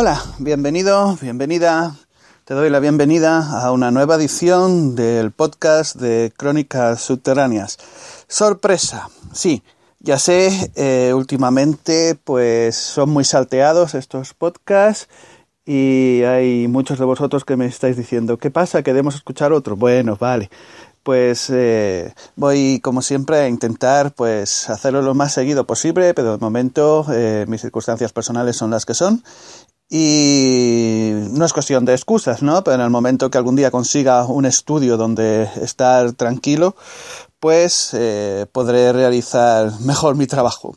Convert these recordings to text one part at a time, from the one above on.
Hola, bienvenido, bienvenida. Te doy la bienvenida a una nueva edición del podcast de Crónicas Subterráneas. Sorpresa, sí, ya sé, eh, últimamente pues son muy salteados estos podcasts y hay muchos de vosotros que me estáis diciendo, ¿qué pasa? ¿Queremos escuchar otro? Bueno, vale. Pues eh, voy como siempre a intentar pues hacerlo lo más seguido posible, pero de momento eh, mis circunstancias personales son las que son y no es cuestión de excusas, ¿no? Pero en el momento que algún día consiga un estudio donde estar tranquilo, pues eh, podré realizar mejor mi trabajo.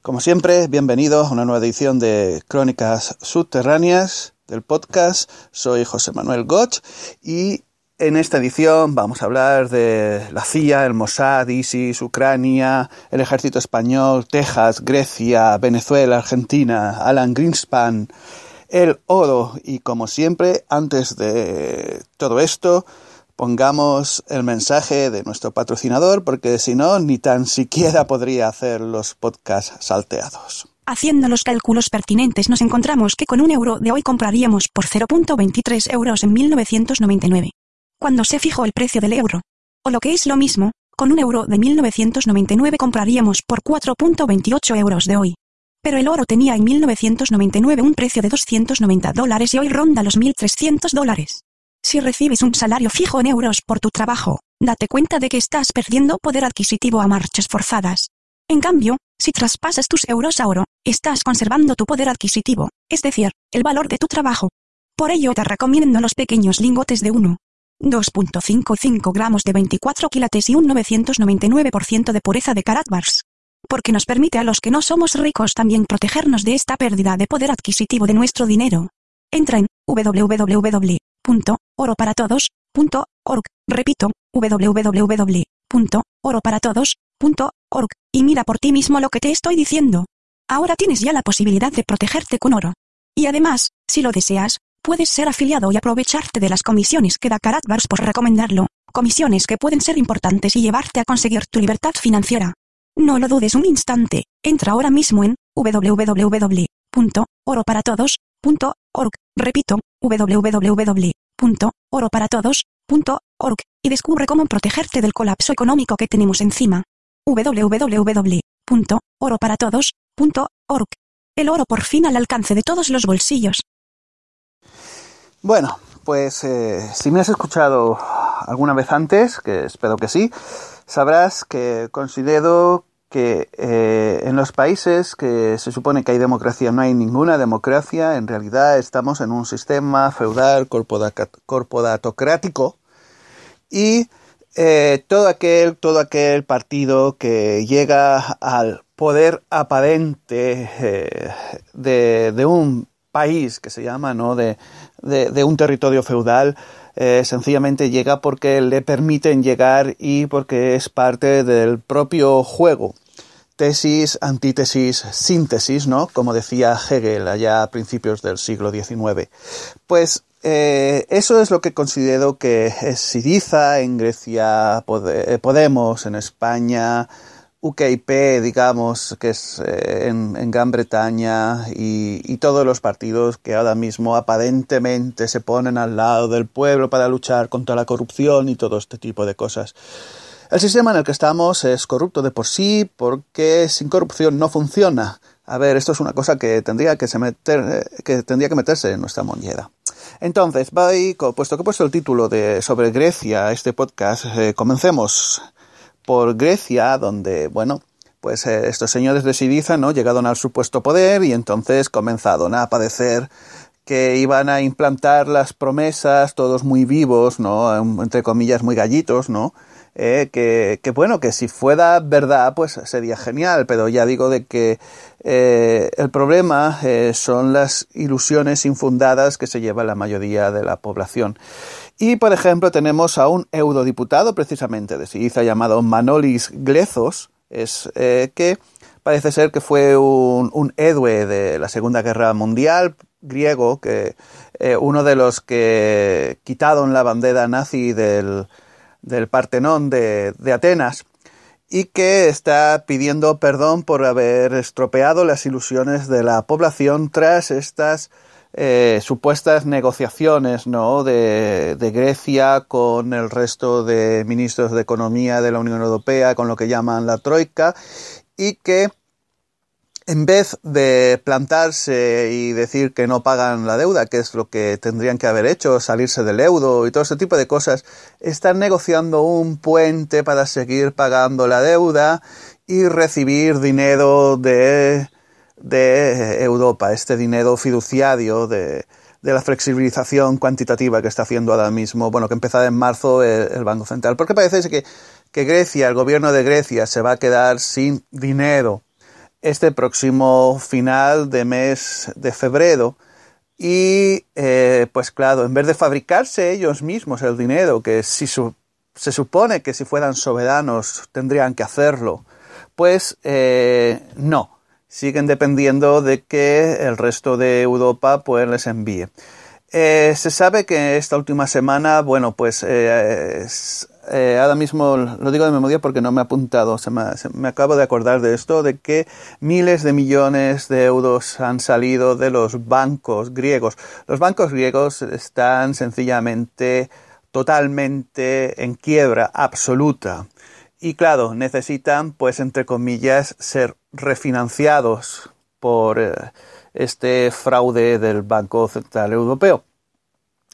Como siempre, bienvenido a una nueva edición de Crónicas Subterráneas del podcast. Soy José Manuel Gotch y en esta edición vamos a hablar de la CIA, el Mossad, ISIS, Ucrania, el ejército español, Texas, Grecia, Venezuela, Argentina, Alan Greenspan, el oro. Y como siempre, antes de todo esto, pongamos el mensaje de nuestro patrocinador, porque si no, ni tan siquiera podría hacer los podcasts salteados. Haciendo los cálculos pertinentes nos encontramos que con un euro de hoy compraríamos por 0.23 euros en 1999. Cuando se fijó el precio del euro. O lo que es lo mismo, con un euro de 1999 compraríamos por 4.28 euros de hoy pero el oro tenía en 1999 un precio de 290 dólares y hoy ronda los 1.300 dólares. Si recibes un salario fijo en euros por tu trabajo, date cuenta de que estás perdiendo poder adquisitivo a marchas forzadas. En cambio, si traspasas tus euros a oro, estás conservando tu poder adquisitivo, es decir, el valor de tu trabajo. Por ello te recomiendo los pequeños lingotes de 1. 2.55 gramos de 24 quilates y un 999% de pureza de Karat porque nos permite a los que no somos ricos también protegernos de esta pérdida de poder adquisitivo de nuestro dinero. Entra en www.oroparatodos.org, repito, www.oroparatodos.org, y mira por ti mismo lo que te estoy diciendo. Ahora tienes ya la posibilidad de protegerte con oro. Y además, si lo deseas, puedes ser afiliado y aprovecharte de las comisiones que da Karatbars por recomendarlo, comisiones que pueden ser importantes y llevarte a conseguir tu libertad financiera. No lo dudes un instante, entra ahora mismo en www.oroparatodos.org, repito, www.oroparatodos.org, y descubre cómo protegerte del colapso económico que tenemos encima. www.oroparatodos.org. El oro por fin al alcance de todos los bolsillos. Bueno, pues eh, si me has escuchado alguna vez antes, que espero que sí, sabrás que considero que eh, en los países que se supone que hay democracia, no hay ninguna democracia, en realidad estamos en un sistema feudal corpodatocrático y eh, todo aquel, todo aquel partido que llega al poder aparente eh, de, un país que se llama, ¿no? de un territorio feudal, eh, sencillamente llega porque le permiten llegar y porque es parte del propio juego. Tesis, antítesis, síntesis, ¿no? Como decía Hegel allá a principios del siglo XIX. Pues eh, eso es lo que considero que es Siriza en Grecia, eh, Podemos en España, UKIP, digamos, que es eh, en, Gran Bretaña y, todos los partidos que ahora mismo aparentemente se ponen al lado del pueblo para luchar contra la corrupción y todo este tipo de cosas. El sistema en el que estamos es corrupto de por sí porque sin corrupción no funciona. A ver, esto es una cosa que tendría que, se meter, eh, que, tendría que meterse en nuestra moneda. Entonces, puesto que he puesto el título de sobre Grecia, este podcast, eh, comencemos por Grecia, donde, bueno, pues eh, estos señores de Siriza, ¿no? Llegaron al supuesto poder y entonces comenzaron a padecer que iban a implantar las promesas, todos muy vivos, ¿no? Entre comillas, muy gallitos, ¿no? Eh, que, que, bueno, que si fuera verdad, pues sería genial, pero ya digo de que eh, el problema son las ilusiones infundadas que se lleva la mayoría de la población. Y, por ejemplo, tenemos a un eudodiputado, precisamente de Siriza llamado Manolis Glezos, es, eh, que parece ser que fue un, un, de la Segunda Guerra Mundial griego, que eh, uno de los que quitaron la bandera nazi del, del Partenón de Atenas y que está pidiendo perdón por haber estropeado las ilusiones de la población tras estas eh, supuestas negociaciones ¿no? de, de, Grecia con el resto de ministros de Economía de la Unión Europea, con lo que llaman la Troika, y que en vez de plantarse y decir que no pagan la deuda, que es lo que tendrían que haber hecho, salirse del euro y todo ese tipo de cosas, están negociando un puente para seguir pagando la deuda y recibir dinero de de Europa, este dinero fiduciario de, la flexibilización cuantitativa que está haciendo ahora mismo, bueno, que empezó en marzo el, Banco Central. Porque parece que, que Grecia, el gobierno de Grecia, se va a quedar sin dinero este próximo final de mes de febrero. Y eh, pues claro, en vez de fabricarse ellos mismos el dinero, que si se supone que si fueran soberanos tendrían que hacerlo, pues eh, no siguen dependiendo de que el resto de Europa pues les envíe. Eh, se sabe que esta última semana, bueno, pues eh, eh, ahora mismo lo digo de memoria porque no me he apuntado, me, me, acabo de acordar de esto, de que miles de millones de euros han salido de los bancos griegos. Los bancos griegos están sencillamente, totalmente en quiebra absoluta. Y claro, necesitan, pues, entre comillas, ser refinanciados por eh, este fraude del Banco Central Europeo.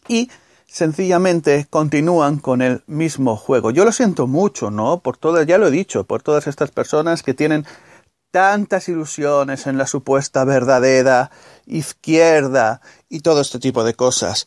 Y sencillamente continúan con el mismo juego. Yo lo siento mucho, ¿no? Por todas, ya lo he dicho, por todas estas personas que tienen tantas ilusiones en la supuesta verdadera izquierda y todo este tipo de cosas.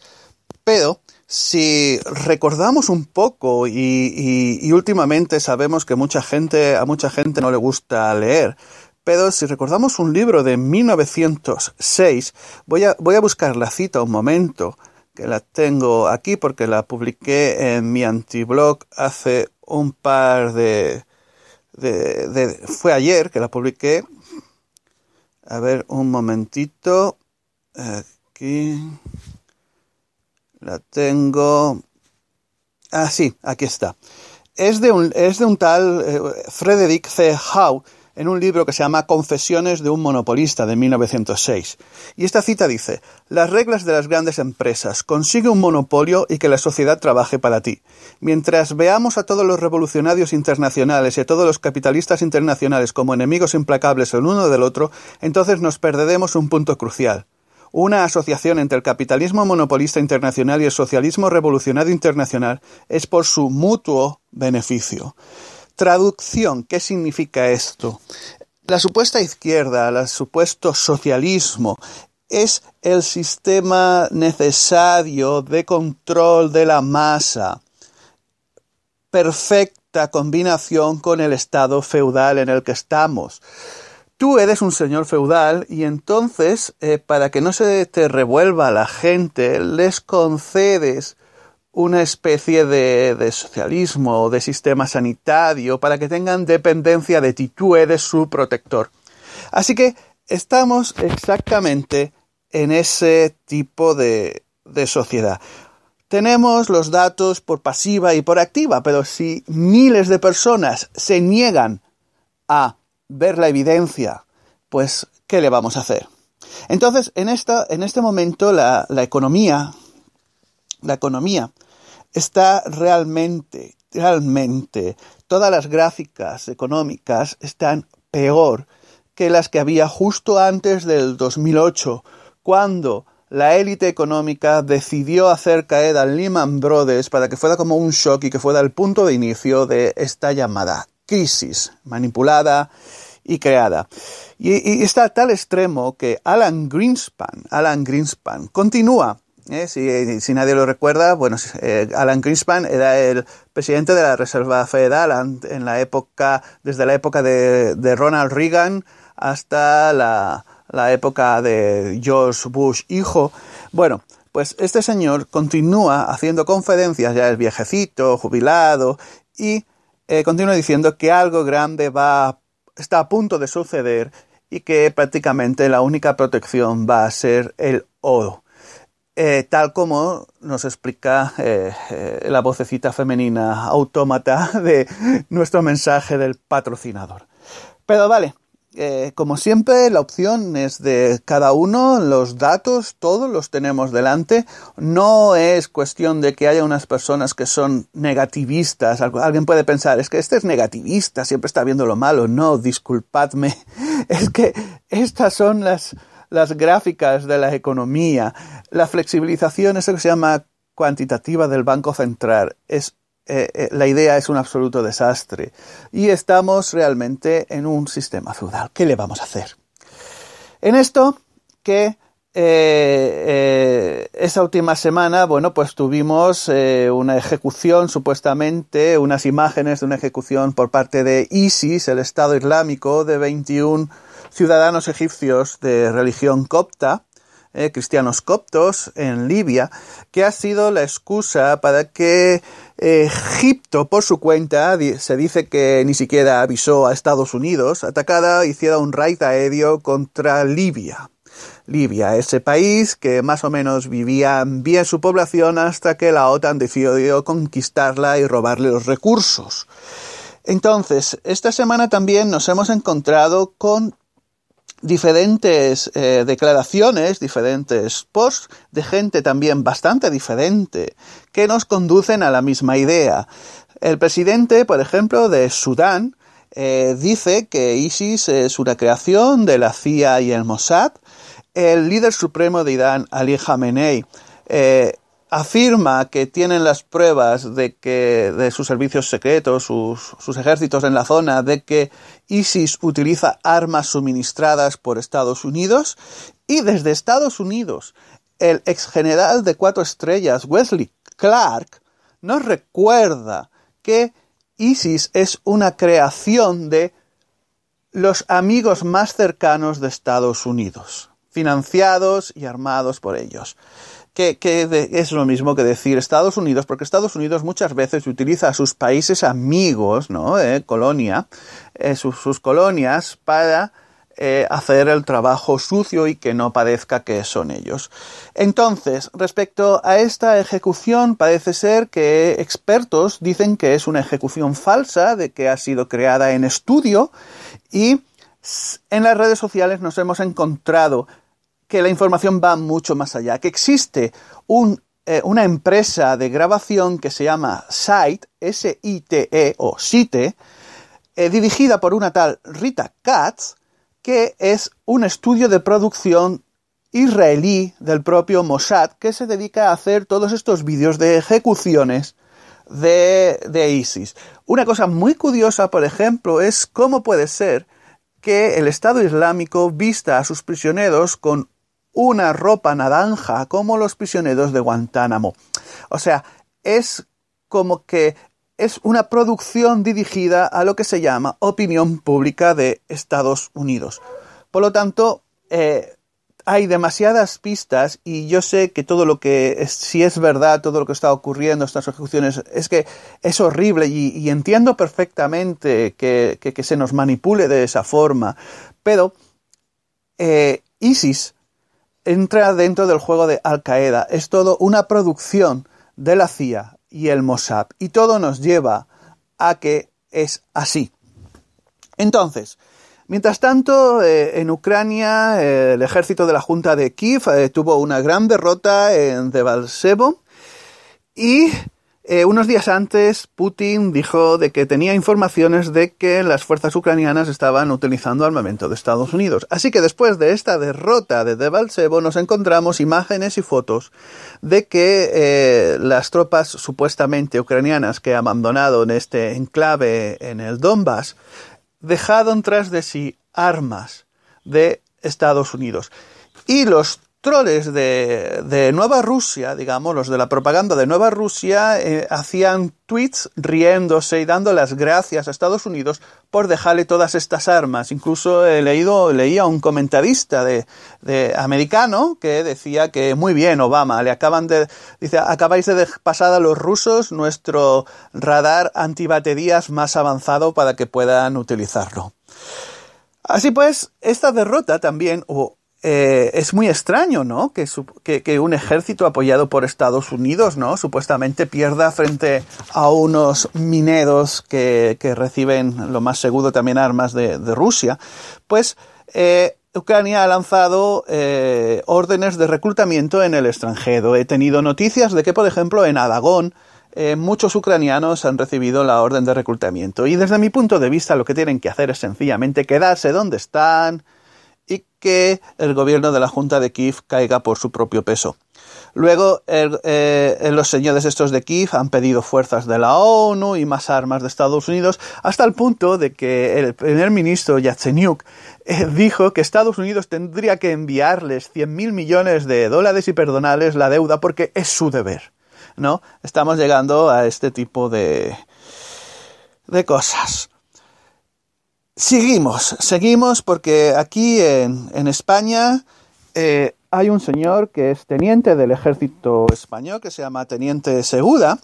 Pero si recordamos un poco y, y últimamente sabemos que mucha gente, a mucha gente no le gusta leer, pero si recordamos un libro de 1906, voy a, voy a buscar la cita un momento, que la tengo aquí porque la publiqué en mi antiblog hace un par de, fue ayer que la publiqué. A ver, un momentito. Aquí. La tengo. Ah, sí, aquí está. Es de un, es de un tal eh, Frederick C. Howe, en un libro que se llama Confesiones de un monopolista de 1906. Y esta cita dice, las reglas de las grandes empresas, consigue un monopolio y que la sociedad trabaje para ti. Mientras veamos a todos los revolucionarios internacionales y a todos los capitalistas internacionales como enemigos implacables el uno del otro, entonces nos perderemos un punto crucial una asociación entre el capitalismo monopolista internacional y el socialismo revolucionario internacional es por su mutuo beneficio. Traducción, ¿qué significa esto? La supuesta izquierda, el supuesto socialismo, es el sistema necesario de control de la masa. Perfecta combinación con el estado feudal en el que estamos. Tú eres un señor feudal y entonces, eh, para que no se te revuelva la gente, les concedes una especie de, de socialismo o de sistema sanitario para que tengan dependencia de ti, de su protector. Así que estamos exactamente en ese tipo de, de sociedad. Tenemos los datos por pasiva y por activa, pero si miles de personas se niegan a ver la evidencia, pues ¿qué le vamos a hacer? Entonces, en, esta, en este momento la, la economía la economía, está realmente, realmente, todas las gráficas económicas están peor que las que había justo antes del 2008, cuando la élite económica decidió hacer caer al Lehman Brothers para que fuera como un shock y que fuera el punto de inicio de esta llamada crisis manipulada y creada. Y, está a tal extremo que Alan Greenspan, Alan Greenspan continúa eh, eh, si, nadie lo recuerda, bueno, eh, Alan Greenspan era el presidente de la Reserva Federal en la época, desde la época de, Ronald Reagan hasta la, época de George Bush hijo. Bueno, pues este señor continúa haciendo conferencias, ya es viejecito, jubilado, y continúa diciendo que algo grande va, está a punto de suceder y que prácticamente la única protección va a ser el oro. Eh, tal como nos explica eh, eh, la vocecita femenina autómata de nuestro mensaje del patrocinador. Pero vale, como siempre, la opción es de cada uno, los datos, todos los tenemos delante. No es cuestión de que haya unas personas que son negativistas. Alguien puede pensar, es que este es negativista, siempre está viendo lo malo. No, disculpadme, es que estas son las las gráficas de la economía, la flexibilización, eso que se llama cuantitativa del Banco Central, es eh, eh, la idea es un absoluto desastre y estamos realmente en un sistema feudal. ¿Qué le vamos a hacer? En esto que eh, esa última semana, bueno, pues tuvimos una ejecución, supuestamente, unas imágenes de una ejecución por parte de ISIS, el Estado Islámico, de 21 ciudadanos egipcios de religión copta, eh, cristianos coptos en Libia, que ha sido la excusa para que Egipto, por su cuenta, se dice que ni siquiera avisó a Estados Unidos, atacada, hiciera un raid aéreo contra Libia. Libia, ese país que más o menos vivía bien su población hasta que la OTAN decidió conquistarla y robarle los recursos. Entonces, esta semana también nos hemos encontrado con diferentes eh, declaraciones, diferentes posts de gente también bastante diferente, que nos conducen a la misma idea. El presidente, por ejemplo, de Sudán, eh, dice que ISIS es una creación de la CIA y el Mossad. El líder supremo de Irán, Ali Khamenei, eh, afirma que tienen las pruebas de que de sus servicios secretos, sus, sus, ejércitos en la zona, de que ISIS utiliza armas suministradas por Estados Unidos y desde Estados Unidos el ex general de cuatro estrellas Wesley Clark nos recuerda que ISIS es una creación de los amigos más cercanos de Estados Unidos, financiados y armados por ellos que, es lo mismo que decir Estados Unidos, porque Estados Unidos muchas veces utiliza a sus países amigos, ¿no? Eh, colonia, eh, sus, colonias para eh, hacer el trabajo sucio y que no parezca que son ellos. Entonces, respecto a esta ejecución, parece ser que expertos dicen que es una ejecución falsa, de que ha sido creada en estudio y en las redes sociales nos hemos encontrado la información va mucho más allá, que existe eh, una empresa de grabación que se llama SITE, S-I-T-E o SITE, eh, dirigida por una tal Rita Katz, que es un estudio de producción israelí del propio Mossad, que se dedica a hacer todos estos vídeos de ejecuciones de, de ISIS. Una cosa muy curiosa, por ejemplo, es cómo puede ser que el Estado Islámico vista a sus prisioneros con una ropa naranja como los prisioneros de Guantánamo. O sea, es como que es una producción dirigida a lo que se llama opinión pública de Estados Unidos. Por lo tanto, eh, hay demasiadas pistas y yo sé que todo lo que, si es verdad, todo lo que está ocurriendo, estas ejecuciones, es que es horrible y, entiendo perfectamente que, se nos manipule de esa forma, pero eh, ISIS entra dentro del juego de Al Qaeda. Es todo una producción de la CIA y el Mossad. Y todo nos lleva a que es así. Entonces, mientras tanto, eh, en Ucrania, eh, el ejército de la Junta de Kiev eh, tuvo una gran derrota en Debalsevo. y eh, unos días antes, Putin dijo de que tenía informaciones de que las fuerzas ucranianas estaban utilizando armamento de Estados Unidos. Así que después de esta derrota de Debaltsevo, nos encontramos imágenes y fotos de que eh, las tropas supuestamente ucranianas que abandonaron este enclave en el Donbass dejaron tras de sí armas de Estados Unidos. Y los troles de, de, Nueva Rusia, digamos, los de la propaganda de Nueva Rusia, eh, hacían tweets riéndose y dando las gracias a Estados Unidos por dejarle todas estas armas. Incluso he leído, leía un comentarista de, de americano que decía que muy bien, Obama, le acaban de, dice, acabáis de pasar a los rusos nuestro radar antibaterías más avanzado para que puedan utilizarlo. Así pues, esta derrota también, o eh, es muy extraño, ¿no? Que, un ejército apoyado por Estados Unidos, ¿no? Supuestamente pierda frente a unos mineros que, reciben, lo más seguro, también armas de, Rusia. Pues eh, Ucrania ha lanzado eh, órdenes de reclutamiento en el extranjero. He tenido noticias de que, por ejemplo, en Aragón, muchos ucranianos han recibido la orden de reclutamiento. Y desde mi punto de vista, lo que tienen que hacer es sencillamente quedarse donde están, y que el gobierno de la Junta de Kiev caiga por su propio peso. Luego, eh, los señores estos de Kiev han pedido fuerzas de la ONU y más armas de Estados Unidos, hasta el punto de que el primer ministro Yatsenyuk eh, dijo que Estados Unidos tendría que enviarles mil millones de dólares y perdonarles la deuda porque es su deber. ¿No? Estamos llegando a este tipo de, de cosas. Seguimos, seguimos porque aquí en, España eh, hay un señor que es teniente del ejército español, que se llama Teniente Segura,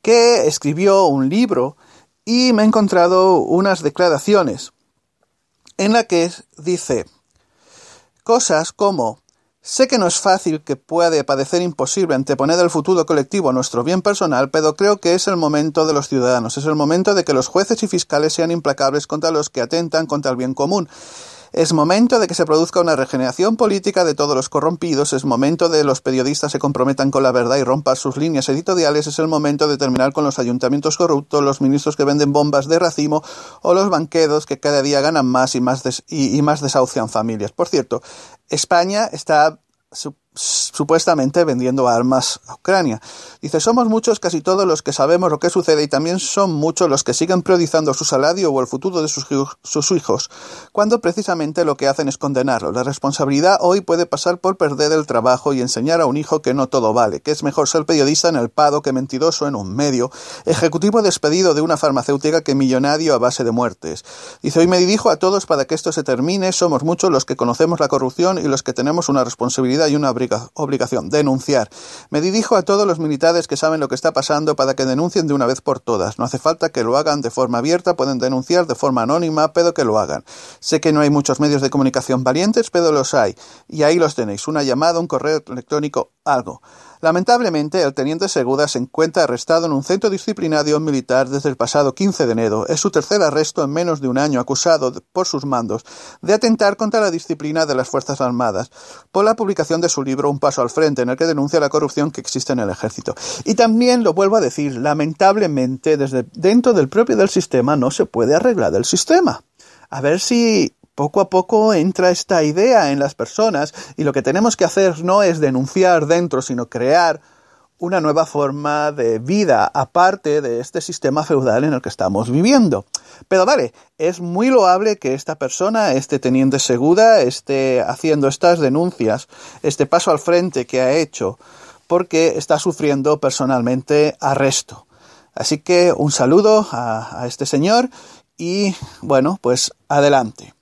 que escribió un libro y me he encontrado unas declaraciones en las que dice cosas como Sé que no es fácil, que puede parecer imposible anteponer el futuro colectivo a nuestro bien personal, pero creo que es el momento de los ciudadanos, es el momento de que los jueces y fiscales sean implacables contra los que atentan contra el bien común es momento de que se produzca una regeneración política de todos los corrompidos, es momento de que los periodistas se comprometan con la verdad y rompan sus líneas editoriales, es el momento de terminar con los ayuntamientos corruptos, los ministros que venden bombas de racimo o los banqueros que cada día ganan más y más, y, y más desahucian familias. Por cierto, España está supuestamente vendiendo armas a Ucrania. Dice, somos muchos casi todos los que sabemos lo que sucede y también son muchos los que siguen priorizando su salario o el futuro de sus, hijos, cuando precisamente lo que hacen es condenarlo. La responsabilidad hoy puede pasar por perder el trabajo y enseñar a un hijo que no todo vale, que es mejor ser periodista en el pado que mentiroso en un medio, ejecutivo despedido de una farmacéutica que millonario a base de muertes. Dice, hoy me dirijo a todos para que esto se termine, somos muchos los que conocemos la corrupción y los que tenemos una responsabilidad y una obligación, denunciar. Me dirijo a todos los militares que saben lo que está pasando para que denuncien de una vez por todas. No hace falta que lo hagan de forma abierta, pueden denunciar de forma anónima, pero que lo hagan. Sé que no hay muchos medios de comunicación valientes, pero los hay. Y ahí los tenéis, una llamada, un correo electrónico, algo. Lamentablemente, el teniente Segura se encuentra arrestado en un centro disciplinario militar desde el pasado 15 de enero. Es su tercer arresto en menos de un año, acusado por sus mandos de atentar contra la disciplina de las Fuerzas Armadas por la publicación de su libro Un Paso al Frente, en el que denuncia la corrupción que existe en el ejército. Y también, lo vuelvo a decir, lamentablemente, desde dentro del propio del sistema no se puede arreglar el sistema. A ver si poco a poco entra esta idea en las personas y lo que tenemos que hacer no es denunciar dentro, sino crear una nueva forma de vida aparte de este sistema feudal en el que estamos viviendo. Pero vale, es muy loable que esta persona, este teniente Segura, esté haciendo estas denuncias, este paso al frente que ha hecho, porque está sufriendo personalmente arresto. Así que un saludo a este señor y bueno, pues adelante.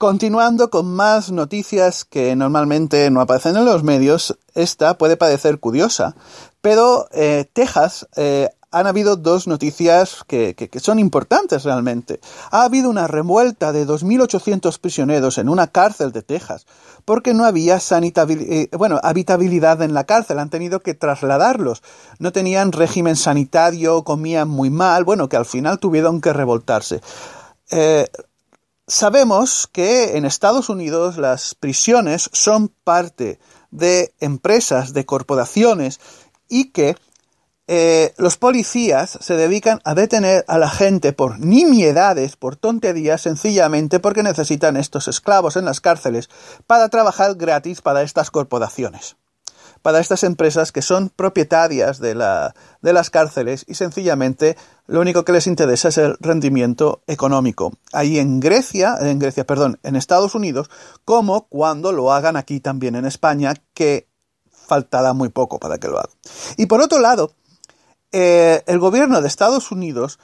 Continuando con más noticias que normalmente no aparecen en los medios, esta puede parecer curiosa, pero eh, Texas eh, han habido dos noticias que, que, son importantes realmente. Ha habido una revuelta de 2.800 prisioneros en una cárcel de Texas porque no había eh, bueno, habitabilidad en la cárcel, han tenido que trasladarlos. No tenían régimen sanitario, comían muy mal, bueno, que al final tuvieron que revoltarse. Eh, Sabemos que en Estados Unidos las prisiones son parte de empresas, de corporaciones y que eh, los policías se dedican a detener a la gente por nimiedades, por tonterías, sencillamente porque necesitan estos esclavos en las cárceles para trabajar gratis para estas corporaciones para estas empresas que son propietarias de, las cárceles y sencillamente lo único que les interesa es el rendimiento económico. Ahí en Grecia, en Grecia, perdón, en Estados Unidos, como cuando lo hagan aquí también en España, que faltará muy poco para que lo hagan. Y por otro lado, eh, el gobierno de Estados Unidos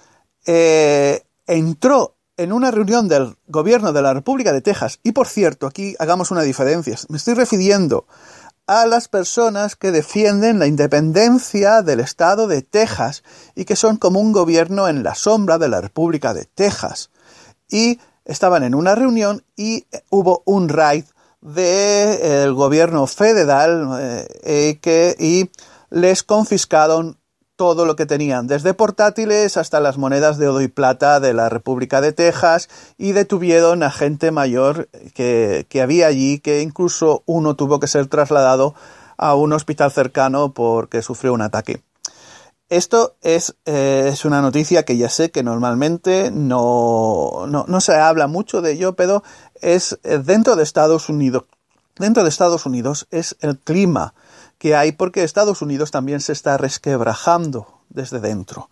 eh, entró en una reunión del gobierno de la República de Texas, y por cierto, aquí hagamos una diferencia, me estoy refiriendo a las personas que defienden la independencia del estado de Texas y que son como un gobierno en la sombra de la República de Texas. Y estaban en una reunión y eh, hubo un raid del eh, gobierno federal eh, y les confiscaron todo lo que tenían, desde portátiles hasta las monedas de oro y plata de la República de Texas, y detuvieron a gente mayor que, había allí, que incluso uno tuvo que ser trasladado a un hospital cercano porque sufrió un ataque. Esto es, eh, es, una noticia que ya sé que normalmente no, no, no, se habla mucho de ello, pero es eh, dentro de Estados Unidos. Dentro de Estados Unidos es el clima que hay porque Estados Unidos también se está resquebrajando desde dentro.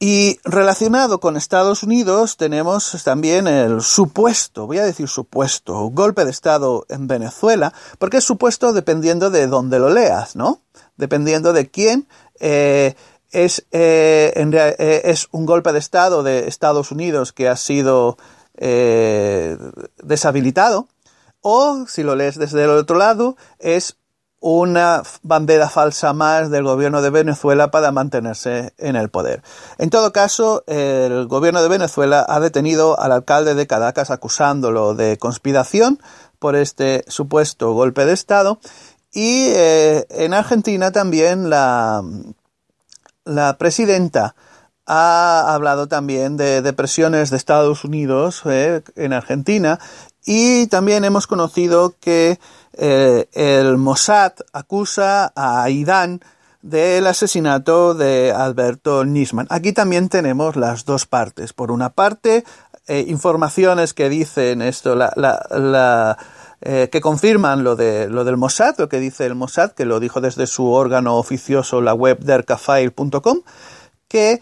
Y relacionado con Estados Unidos tenemos también el supuesto, voy a decir supuesto, golpe de Estado en Venezuela, porque es supuesto dependiendo de dónde lo leas, ¿no? Dependiendo de quién eh, es, eh, eh, es un golpe de Estado de Estados Unidos que ha sido deshabilitado, o si lo lees desde el otro lado, es una bandera falsa más del gobierno de Venezuela para mantenerse en el poder. En todo caso, el gobierno de Venezuela ha detenido al alcalde de Caracas acusándolo de conspiración por este supuesto golpe de Estado y eh, en Argentina también la, la presidenta ha hablado también de presiones de Estados Unidos eh, en Argentina y también hemos conocido que eh, el Mossad acusa a Idan del asesinato de Alberto Nisman. Aquí también tenemos las dos partes. Por una parte, eh, informaciones que dicen esto, la, eh, que confirman lo, de, lo del Mossad, lo que dice el Mossad, que lo dijo desde su órgano oficioso, la web derkafile.com, que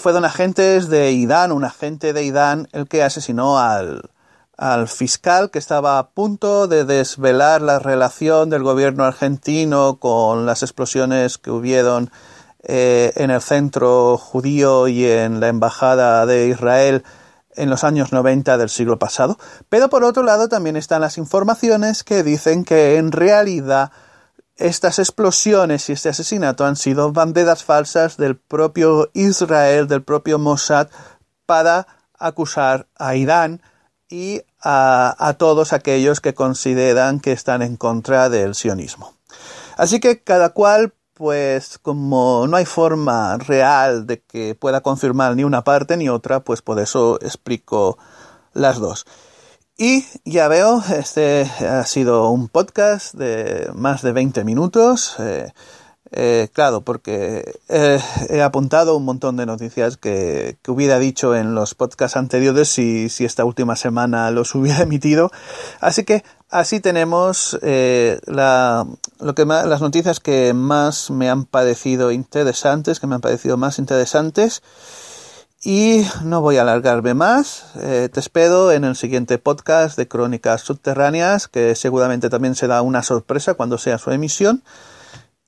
fueron agentes de Idan, un agente de Idan el que asesinó al, al fiscal que estaba a punto de desvelar la relación del gobierno argentino con las explosiones que hubieron eh, en el centro judío y en la embajada de Israel en los años 90 del siglo pasado. Pero por otro lado también están las informaciones que dicen que en realidad estas explosiones y este asesinato han sido banderas falsas del propio Israel, del propio Mossad, para acusar a Irán y a, todos aquellos que consideran que están en contra del sionismo. Así que cada cual pues como no hay forma real de que pueda confirmar ni una parte ni otra, pues por eso explico las dos. Y ya veo, este ha sido un podcast de más de 20 minutos. Eh, eh, claro, porque eh, he apuntado un montón de noticias que, hubiera dicho en los podcasts anteriores si, esta última semana los hubiera emitido. Así que así tenemos eh, lo que las noticias que más me han parecido interesantes, que me han parecido más interesantes. Y no voy a alargarme más. te espero en el siguiente podcast de Crónicas Subterráneas, que seguramente también será una sorpresa cuando sea su emisión.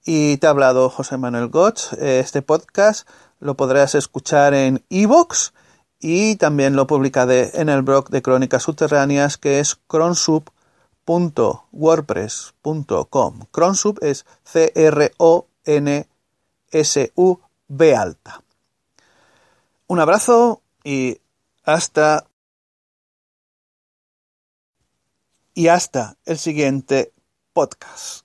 Y te ha hablado José Manuel Gotch. Eh, este podcast lo podrás escuchar en iVoox y también lo publicaré en el blog de Crónicas Subterráneas que es cronsub.wordpress.com. Cronsub es C-R-O-N-S-U-B alta. Un abrazo y hasta y hasta el siguiente podcast.